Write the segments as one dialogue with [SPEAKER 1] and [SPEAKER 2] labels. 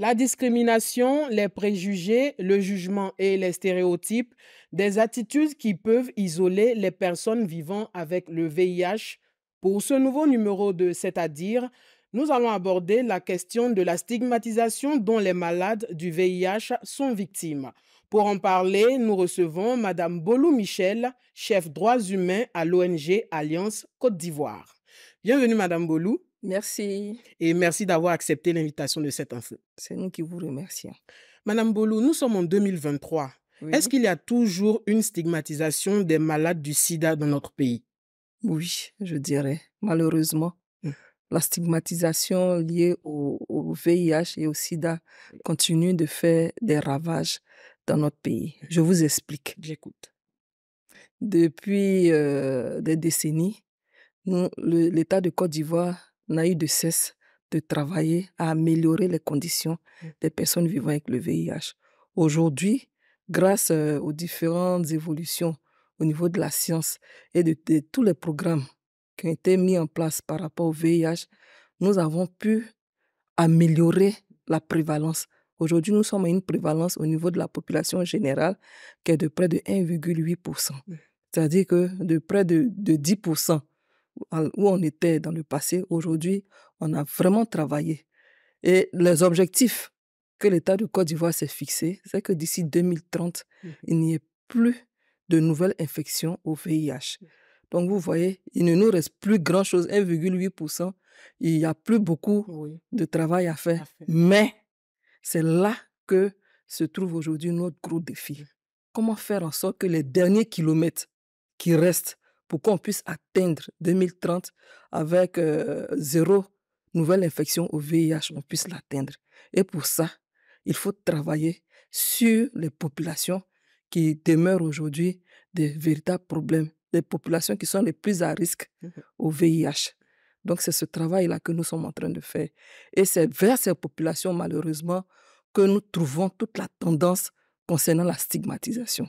[SPEAKER 1] La discrimination, les préjugés, le jugement et les stéréotypes, des attitudes qui peuvent isoler les personnes vivant avec le VIH. Pour ce nouveau numéro de C'est-à-dire, nous allons aborder la question de la stigmatisation dont les malades du VIH sont victimes. Pour en parler, nous recevons Madame Bolou Michel, chef droits humains à l'ONG Alliance Côte d'Ivoire. Bienvenue, Madame Bolou. Merci. Et merci d'avoir accepté l'invitation de cet info. C'est nous qui vous remercions. Madame Boulou, nous sommes en 2023. Est-ce qu'il y a toujours une stigmatisation des malades du sida dans notre pays Oui, je dirais,
[SPEAKER 2] malheureusement. Hum. La stigmatisation liée au, VIH et au sida continue de faire des ravages dans notre pays. Hum. Je vous explique. J'écoute. Depuis euh, des décennies, l'État de Côte d'Ivoire a eu de cesse de travailler à améliorer les conditions mmh. des personnes vivant avec le VIH. Aujourd'hui, grâce euh, aux différentes évolutions au niveau de la science et de, tous les programmes qui ont été mis en place par rapport au VIH, nous avons pu améliorer la prévalence. Aujourd'hui, nous sommes à une prévalence au niveau de la population générale qui est de près de 1,8%. Mmh. C'est-à-dire que de près de 10% où on était dans le passé, aujourd'hui, on a vraiment travaillé. Et les objectifs que l'État du Côte d'Ivoire s'est fixé, c'est que d'ici 2030, mmh. il n'y ait plus de nouvelles infections au VIH. Mmh. Donc vous voyez, il ne nous reste plus grand-chose, 1,8%. Il n'y a plus beaucoup de travail À faire. Mais c'est là que se trouve aujourd'hui notre gros défi. Mmh. Comment faire en sorte que les derniers kilomètres qui restent pour qu'on puisse atteindre 2030 avec euh, zéro nouvelle infection au VIH, on puisse l'atteindre. Et pour ça, il faut travailler sur les populations qui demeurent aujourd'hui des véritables problèmes, des populations qui sont les plus à risque mmh au VIH. Donc c'est ce travail-là que nous sommes en train de faire. Et c'est vers ces populations, malheureusement, que nous trouvons toute la tendance concernant la stigmatisation.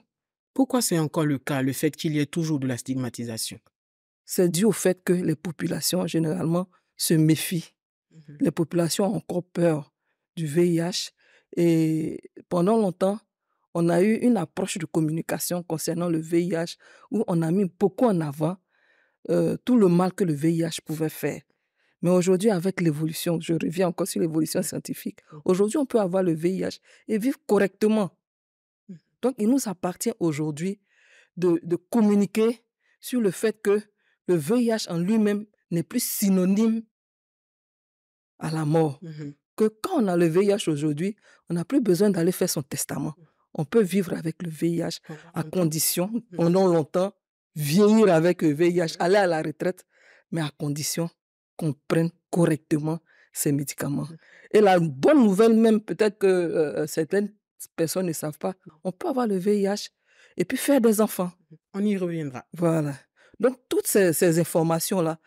[SPEAKER 1] Pourquoi c'est encore le cas, le fait qu'il y ait toujours de la stigmatisation
[SPEAKER 2] C'est dû au fait que les populations, généralement, se méfient. Mmh les populations ont encore peur du VIH. Et pendant longtemps, on a eu une approche de communication concernant le VIH où on a mis beaucoup en avant euh, tout le mal que le VIH pouvait faire. Mais aujourd'hui, avec l'évolution, je reviens encore sur l'évolution mmh. scientifique, mmh. aujourd'hui, on peut avoir le VIH et vivre correctement. Donc, il nous appartient aujourd'hui de, communiquer sur le fait que le VIH en lui-même n'est plus synonyme à la mort. Mm-hmm. Que quand on a le VIH aujourd'hui, on n'a plus besoin d'aller faire son testament. Mm. On peut vivre avec le VIH à condition, mm-hmm. pendant longtemps, vieillir avec le VIH, mm-hmm. aller à la retraite, mais à condition qu'on prenne correctement ses médicaments. Et la bonne nouvelle même, peut-être que euh, euh, certaines personnes ne savent pas, on peut avoir le VIH et puis faire des enfants. On y reviendra. Voilà. Donc, toutes ces, informations-là,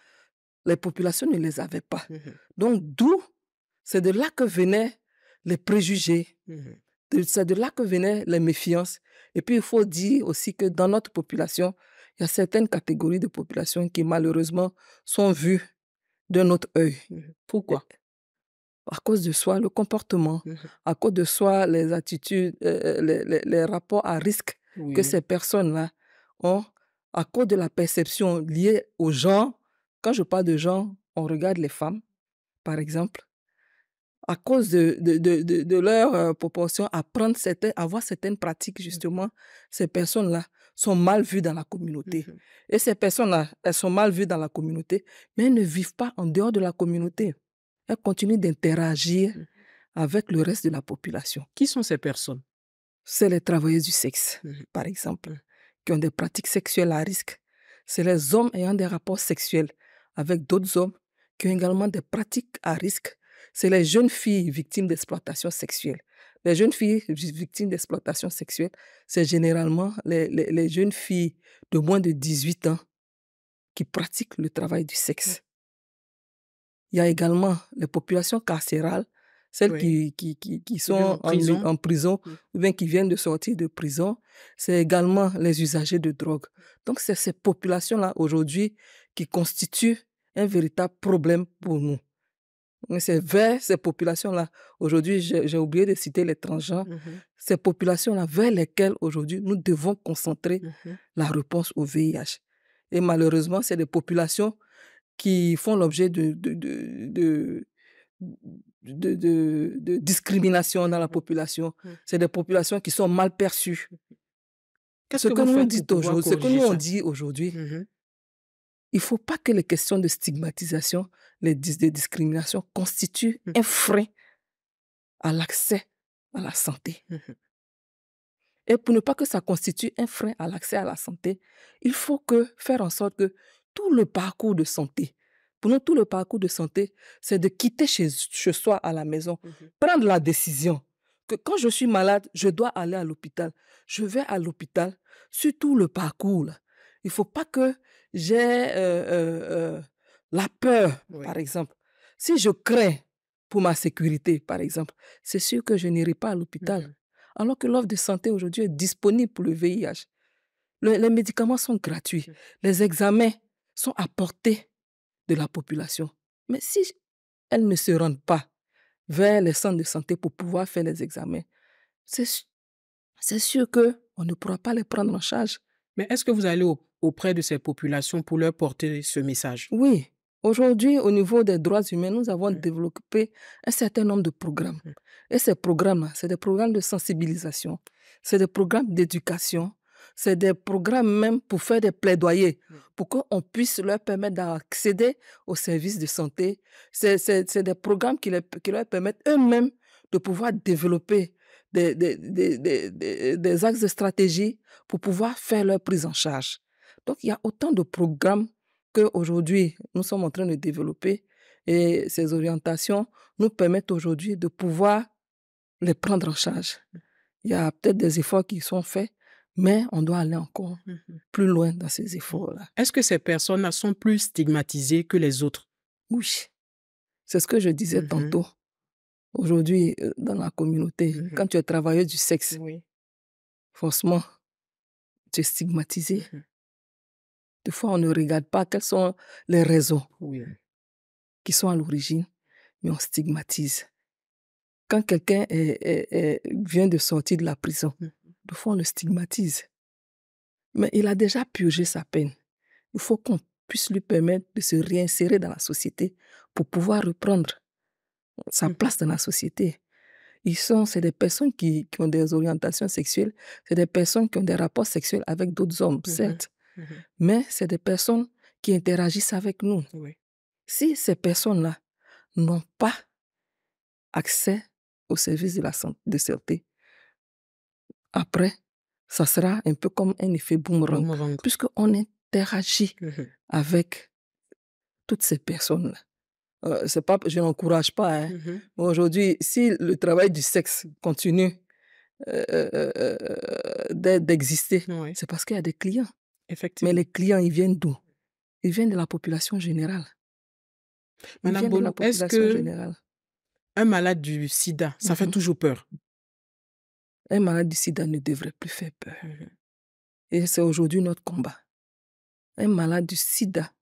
[SPEAKER 2] les populations ne les avaient pas. Mmh Donc, d'où, c'est de là que venaient les préjugés. Mmh c'est de là que venaient les méfiances. Et puis, il faut dire aussi que dans notre population, il y a certaines catégories de populations qui, malheureusement, sont vues d'un autre œil. Mmh Pourquoi à cause de soi, le comportement, mmh à cause de soi, les attitudes, euh, euh, les, rapports à risque que ces personnes-là ont, à cause de la perception liée aux gens. Quand je parle de gens, on regarde les femmes, par exemple, à cause de, de, de, leur euh, proportion à prendre avoir certaines pratiques, mmh. justement, ces personnes-là sont mal vues dans la communauté. Mmh Et ces personnes-là, elles sont mal vues dans la communauté, mais elles ne vivent pas en dehors de la communauté elle continue d'interagir mmh. avec le reste de la population. Qui sont ces personnes C'est les travailleurs du sexe, mmh. par exemple, mmh. qui ont des pratiques sexuelles à risque. C'est les hommes ayant des rapports sexuels avec d'autres hommes qui ont également des pratiques à risque. C'est les jeunes filles victimes d'exploitation sexuelle. Les jeunes filles victimes d'exploitation sexuelle, c'est généralement les, jeunes filles de moins de 18 ans qui pratiquent le travail du sexe. Il y a également les populations carcérales, celles qui, qui, qui, sont en prison, en, prison mm. ou bien qui viennent de sortir de prison. C'est également les usagers de drogue. Donc, c'est ces populations-là aujourd'hui qui constituent un véritable problème pour nous. C'est vers ces populations-là, aujourd'hui, j'ai oublié de citer les transgenres, mm-hmm. ces populations-là vers lesquelles aujourd'hui nous devons concentrer mm-hmm. la réponse au VIH. Et malheureusement, c'est des populations qui font l'objet de de, de, de, discrimination dans la mmh. population. Mmh. C'est des populations qui sont mal perçues. Mmh. ce que, nous dit aujourd'hui, ce que nous on dit aujourd'hui, il ne faut pas que les questions de stigmatisation, les de discrimination constituent un frein à l'accès à la santé. Et pour ne pas que ça constitue un frein à l'accès à la santé, il faut que faire en sorte que tout le parcours de santé, nous, tout le parcours de santé, c'est de quitter chez, soi à la maison, mmh prendre la décision que quand je suis malade, je dois aller à l'hôpital. Je vais à l'hôpital sur tout le parcours. Il ne faut pas que j'ai euh, euh, euh, la peur, par exemple. Si je crains pour ma sécurité, par exemple, c'est sûr que je n'irai pas à mmh l'hôpital. Alors que l'offre de santé aujourd'hui est disponible pour le VIH. les médicaments sont gratuits. Les examens sont à portée de la population. Mais si elles ne se rendent pas vers les centres de santé pour pouvoir faire les examens, c'est sûr qu'on ne pourra pas les prendre en charge.
[SPEAKER 1] Mais est-ce que vous allez auprès de ces populations pour leur porter ce message Oui.
[SPEAKER 2] Aujourd'hui, au niveau des droits humains, nous avons mmh. développé un certain nombre de programmes. Mmh. Et ces programmes, c'est des programmes de sensibilisation, c'est des programmes d'éducation, c'est des programmes même pour faire des plaidoyers, pour qu'on puisse leur permettre d'accéder aux services de santé. C'est des programmes qui, qui leur permettent eux-mêmes de pouvoir développer des, des, des, des, axes de stratégie pour pouvoir faire leur prise en charge. Donc, il y a autant de programmes qu'aujourd'hui, nous sommes en train de développer et ces orientations nous permettent aujourd'hui de pouvoir les prendre en charge. Il y a peut-être des efforts qui sont faits, mais on doit aller encore mmh plus loin dans ces efforts-là.
[SPEAKER 1] Est-ce que ces personnes sont plus stigmatisées que les autres
[SPEAKER 2] Oui. C'est ce que je disais mmh tantôt. Aujourd'hui, euh, dans la communauté, mmh quand tu es travailleur du sexe, forcément, tu es stigmatisé. Des fois, on ne regarde pas quelles sont les raisons qui sont à l'origine, mais on stigmatise. Quand quelqu'un vient de sortir de la prison, des fois, on le stigmatise. Mais il a déjà purgé sa peine. Il faut qu'on puisse lui permettre de se réinsérer dans la société pour pouvoir reprendre sa mmh. place dans la société. Ils sont, c'est des personnes qui, ont des orientations sexuelles, c'est des personnes qui ont des rapports sexuels avec d'autres hommes, mmh certes, mmh mais c'est des personnes qui interagissent avec nous. Si ces personnes-là n'ont pas accès aux services de la de santé après, ça sera un peu comme un effet boomerang, puisque puisqu'on interagit mhm. avec toutes ces personnes-là. Euh, c'est pas, je n'encourage pas. Hein. Mhm. aujourd'hui, si le travail du sexe continue euh, euh, d'exister, c'est parce qu'il y a des clients. Effectivement. Mais les clients, ils viennent d'où Ils viennent de la population générale.
[SPEAKER 1] Madame un malade du sida, ça fait mhm. toujours peur un malade
[SPEAKER 2] du sida ne devrait plus faire peur. Mhm. Et c'est aujourd'hui notre combat. Un malade du sida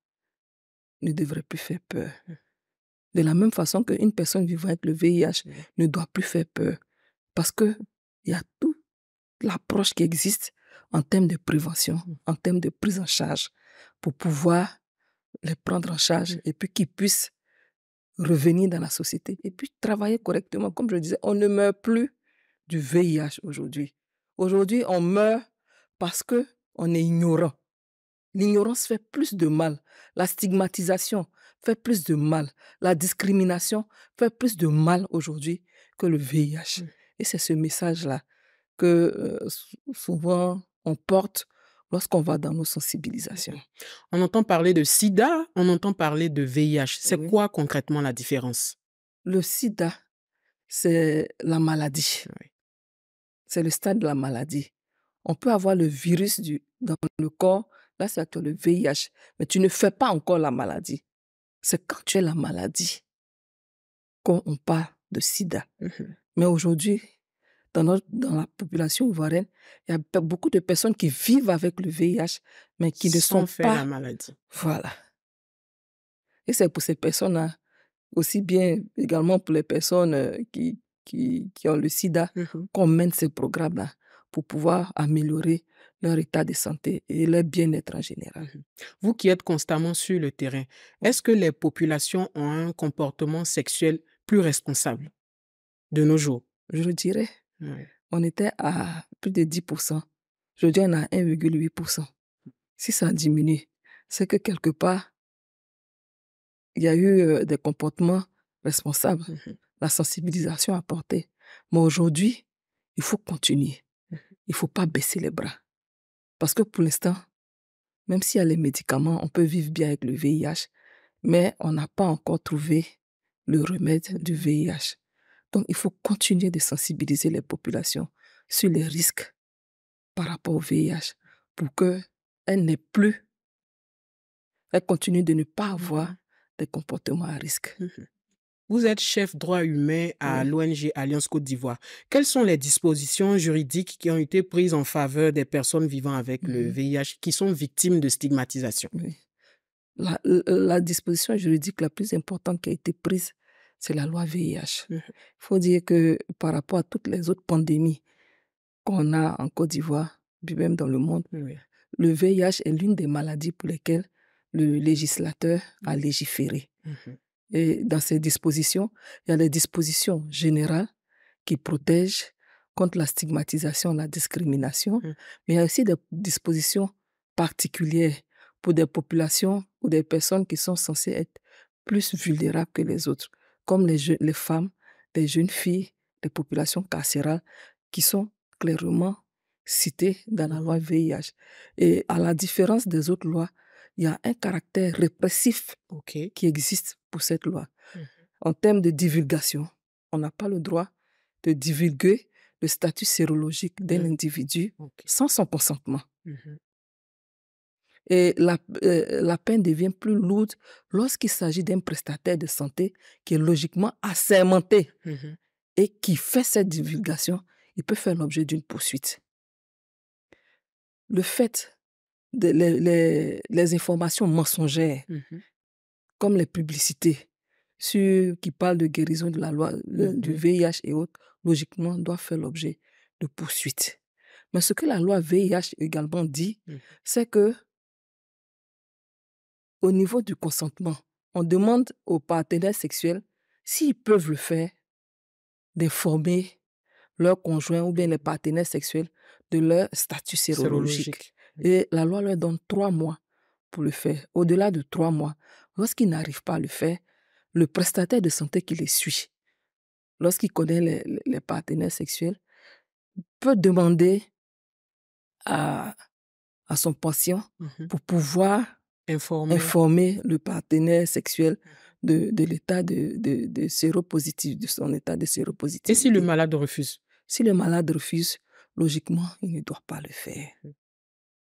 [SPEAKER 2] ne devrait plus faire peur. Mhm. De la même façon qu'une personne vivant avec le VIH ne doit plus faire peur. Parce qu'il y a toute l'approche qui existe en termes de prévention, mhm. en termes de prise en charge, pour pouvoir les prendre en charge et puis qu'ils puissent revenir dans la société et puis travailler correctement. Comme je disais, on ne meurt plus du VIH aujourd'hui. Aujourd'hui, on meurt parce que on est ignorant. L'ignorance fait plus de mal. La stigmatisation fait plus de mal. La discrimination fait plus de mal aujourd'hui que le VIH. Et c'est ce message-là que euh, souvent on porte lorsqu'on va dans nos sensibilisations.
[SPEAKER 1] On entend parler de sida, on entend parler de VIH. C'est quoi concrètement la différence
[SPEAKER 2] Le sida, c'est la maladie c'est le stade de la maladie. On peut avoir le virus dans le corps, là c'est le VIH, mais tu ne fais pas encore la maladie. C'est quand tu es la maladie qu'on parle de sida. Mmh mais aujourd'hui, dans, dans la population ivoirienne, il y a beaucoup de personnes qui vivent avec le VIH, mais qui ne sont pas... la maladie. Voilà. Et c'est pour ces personnes-là, aussi bien également pour les personnes euh, qui, qui, ont le sida, mmh qu'on mène ces programmes-là pour pouvoir améliorer leur état de santé et leur bien-être en général. Mmh
[SPEAKER 1] Vous qui êtes constamment sur le terrain, est-ce que les populations ont un comportement sexuel plus responsable de nos jours
[SPEAKER 2] Je dirais. On était à plus de 10%. Aujourd'hui, on est à 1,8%. Si ça diminue, c'est que quelque part, il y a eu euh, des comportements responsables. Mmh la sensibilisation apportée. Mais aujourd'hui, il faut continuer. Mhm. Il faut pas baisser les bras. Parce que pour l'instant, même s'il y a les médicaments, on peut vivre bien avec le VIH, mais on n'a pas encore trouvé le remède du VIH. Donc, il faut continuer de sensibiliser les populations sur les risques par rapport au VIH pour qu'elles n'aient plus, elles continuent de ne pas avoir mhm. des comportements à risque.
[SPEAKER 1] Mhm. Vous êtes chef droit humain à l'ONG Alliance Côte d'Ivoire. Quelles sont les dispositions juridiques qui ont été prises en faveur des personnes vivant avec le VIH qui sont victimes de stigmatisation
[SPEAKER 2] la, disposition juridique la plus importante qui a été prise, c'est la loi VIH. Mmh. Il faut dire que par rapport à toutes les autres pandémies qu'on a en Côte d'Ivoire, puis même dans le monde, le VIH est l'une des maladies pour lesquelles le législateur a mmh. légiféré. Mmh et dans ces dispositions, il y a des dispositions générales qui protègent contre la stigmatisation, la discrimination, mmh. mais il y a aussi des dispositions particulières pour des populations ou des personnes qui sont censées être plus vulnérables que les autres, comme les, les femmes, les jeunes filles, les populations carcérales, qui sont clairement citées dans la mmh. loi VIH. Et à la différence des autres lois, il y a un caractère répressif ok, qui existe pour cette loi. Mhm. En termes de divulgation, on n'a pas le droit de divulguer le statut sérologique d'un individu sans son consentement. Mhm. Et la, euh, la, peine devient plus lourde lorsqu'il s'agit d'un prestataire de santé qui est logiquement assermenté mhm. et qui fait cette divulgation, il peut faire l'objet d'une poursuite. Le fait les, les, informations mensongères, mmh comme les publicités sur, qui parlent de guérison de la loi, mmh du VIH et autres, logiquement, doivent faire l'objet de poursuites. Mais ce que la loi VIH également dit, mmh c'est que au niveau du consentement, on demande aux partenaires sexuels s'ils peuvent le faire, d'informer leur conjoint ou bien les partenaires sexuels de leur statut sérologique. Et la loi leur donne trois mois pour le faire. Au-delà de trois mois, lorsqu'ils n'arrivent pas à le faire, le prestataire de santé qui les suit, lorsqu'il connaît les, partenaires sexuels, peut demander à, à son patient mmh pour pouvoir informer. informer. le partenaire sexuel mmh. de, de l'état de, de, de, de son état de séropositif. Et si le malade refuse Si le malade refuse, logiquement, il ne doit pas le faire. Mmh.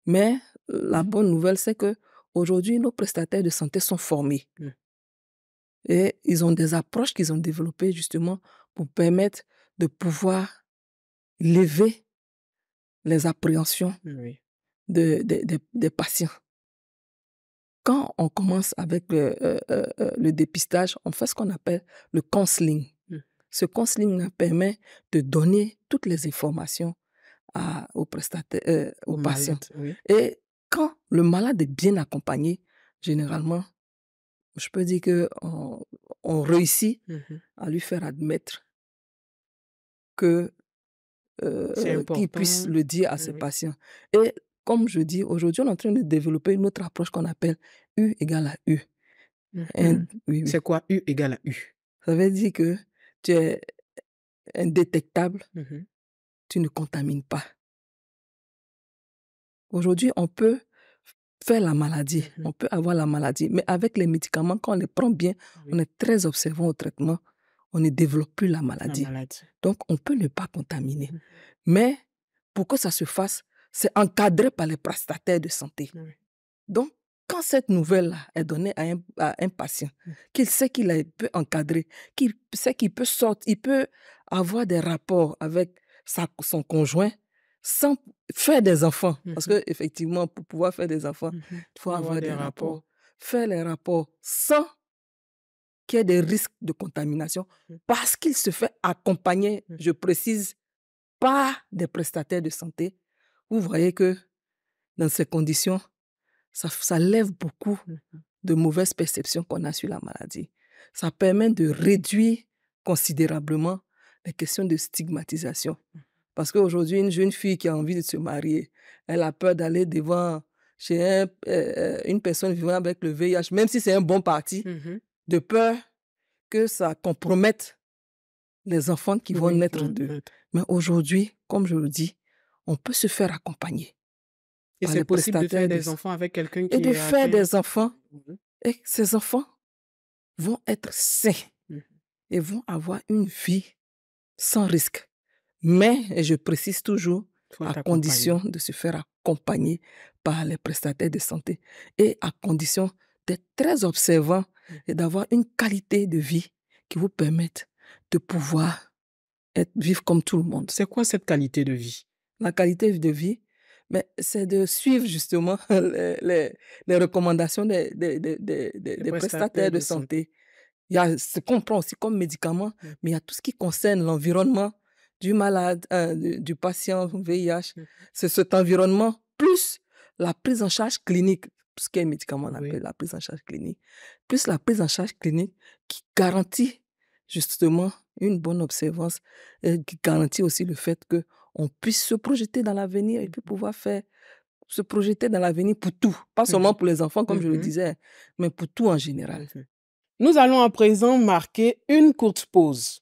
[SPEAKER 2] Mais la bonne nouvelle, c'est que aujourd'hui, nos prestataires de santé sont formés. Mmh. Et ils ont des approches qu'ils ont développées justement pour permettre de pouvoir lever les appréhensions mmh, de, des patients. Quand on commence avec euh, euh, euh, le, dépistage, on fait ce qu'on appelle le counseling. Mmh. Ce counseling permet de donner toutes les informations à, aux euh, patients. Et quand le malade est bien accompagné, généralement, je peux dire que on, réussit mmh à lui faire admettre que euh, qu'il puisse le dire à ses patients. Et comme je dis, aujourd'hui, on est en train de développer une autre approche qu'on appelle U égale à U. Mmh C'est quoi U égale à U Ça veut dire que tu es indétectable mmh tu ne contamines pas. Aujourd'hui, on peut faire la maladie, mm-hmm. on peut avoir la maladie, mais avec les médicaments, quand on les prend bien, on est très observant au traitement, on ne développe plus la maladie. Donc, on peut ne pas contaminer. Mm-hmm. Mais pour que ça se fasse, c'est encadré par les prestataires de santé. Ah Donc, quand cette nouvelle-là est donnée à un, à un patient, mm. qu'il sait qu'il peut encadrer, qu'il sait qu'il peut sortir, il peut avoir des rapports avec son conjoint sans faire des enfants. Parce mm-hmm. que effectivement, pour pouvoir faire des enfants, mm-hmm. il faut avoir, des, rapports. Faire les rapports sans qu'il y ait des risques de contamination mm. parce qu'il se fait accompagner, mm. je précise, par des prestataires de santé. Vous voyez que dans ces conditions, ça lève beaucoup mm-hmm. de mauvaises perceptions qu'on a sur la maladie. Ça permet de réduire considérablement la question de stigmatisation. Parce qu'aujourd'hui, une jeune fille qui a envie de se marier, elle a peur d'aller devant chez euh, euh, une personne vivant avec le VIH, même si c'est un bon parti, mm-hmm. de peur que ça compromette les enfants qui vont naître d'eux. Mais aujourd'hui, comme je le dis, on peut se faire accompagner. Et c'est possible de faire des enfants avec
[SPEAKER 1] quelqu'un qui... Et de faire des enfants.
[SPEAKER 2] Mm-hmm. Et ces enfants vont être sains mm-hmm. et vont avoir une vie sans risque. Mais, je précise toujours, à condition de se faire accompagner par les prestataires de santé et à condition d'être très observant mmh. et d'avoir une qualité de vie qui vous permette de pouvoir être, vivre comme tout le monde. C'est quoi cette qualité de vie La qualité de vie, mais c'est de suivre justement les, recommandations des, prestataires, de santé. Il y a ce qu'on prend aussi comme médicament, mmh. mais il y a tout ce qui concerne l'environnement du malade, euh, du patient VIH. Mmh C'est cet environnement, plus la prise en charge clinique, ce qu'un médicament on appelle la prise en charge clinique, plus la prise en charge clinique qui garantit justement une bonne observance, qui garantit aussi le fait que on puisse se projeter dans l'avenir et mmh puis pouvoir faire se projeter dans l'avenir pour tout, pas seulement pour les enfants, comme je le disais, mais pour tout en général. Nous allons à présent marquer une courte pause.